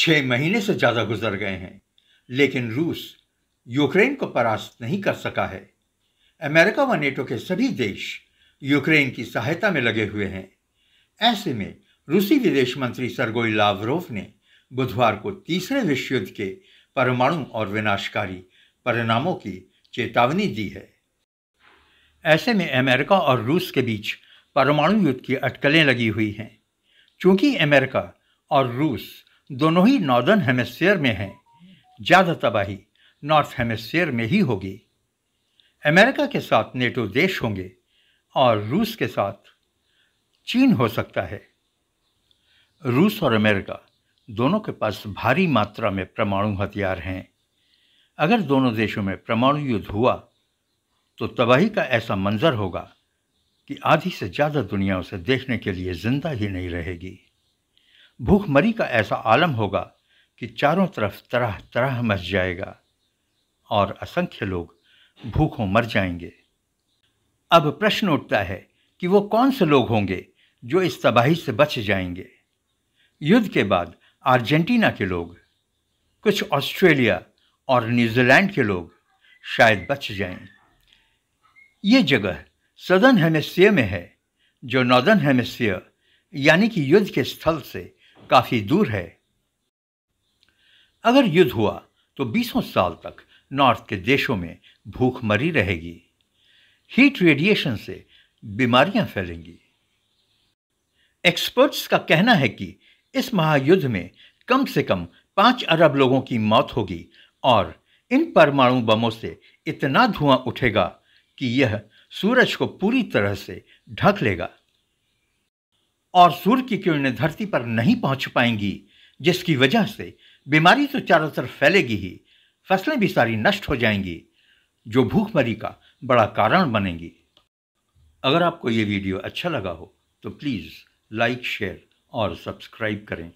छः महीने से ज़्यादा गुजर गए हैं लेकिन रूस यूक्रेन को परास्त नहीं कर सका है अमेरिका व नेटो के सभी देश यूक्रेन की सहायता में लगे हुए हैं ऐसे में रूसी विदेश मंत्री सरगोई लावरोव ने बुधवार को तीसरे विश्व युद्ध के परमाणु और विनाशकारी परिणामों की चेतावनी दी है ऐसे में अमेरिका और रूस के बीच परमाणु युद्ध की अटकलें लगी हुई हैं चूंकि अमेरिका और रूस दोनों ही नॉर्दर्न हेमस्फेयर में हैं ज़्यादा तबाही नॉर्थ हेमस्फेयर में ही होगी अमेरिका के साथ नेटो देश होंगे और रूस के साथ चीन हो सकता है रूस और अमेरिका दोनों के पास भारी मात्रा में परमाणु हथियार हैं अगर दोनों देशों में परमाणु युद्ध हुआ तो तबाही का ऐसा मंजर होगा कि आधी से ज़्यादा दुनिया उसे देखने के लिए ज़िंदा ही नहीं रहेगी भूखमरी का ऐसा आलम होगा कि चारों तरफ तरह तरह मच जाएगा और असंख्य लोग भूखों मर जाएंगे अब प्रश्न उठता है कि वो कौन से लोग होंगे जो इस तबाही से बच जाएंगे युद्ध के बाद अर्जेंटीना के लोग कुछ ऑस्ट्रेलिया और न्यूजीलैंड के लोग शायद बच जाएं। ये जगह सदर्न हेमिस्फीयर में है जो नॉर्दर्न हेमिस्फीयर यानी कि युद्ध के स्थल से काफ़ी दूर है अगर युद्ध हुआ तो बीसों साल तक नॉर्थ के देशों में भूखमरी रहेगी हीट रेडिएशन से बीमारियां फैलेंगी एक्सपर्ट्स का कहना है कि इस महायुद्ध में कम से कम पांच अरब लोगों की मौत होगी और इन परमाणु बमों से इतना धुआं उठेगा कि यह सूरज को पूरी तरह से ढक लेगा और सूर्य की किरणें धरती पर नहीं पहुंच पाएंगी जिसकी वजह से बीमारी तो चारों तरफ फैलेगी ही फसलें भी सारी नष्ट हो जाएंगी जो भूखमरी का बड़ा कारण बनेंगी अगर आपको ये वीडियो अच्छा लगा हो तो प्लीज़ लाइक शेयर और सब्सक्राइब करें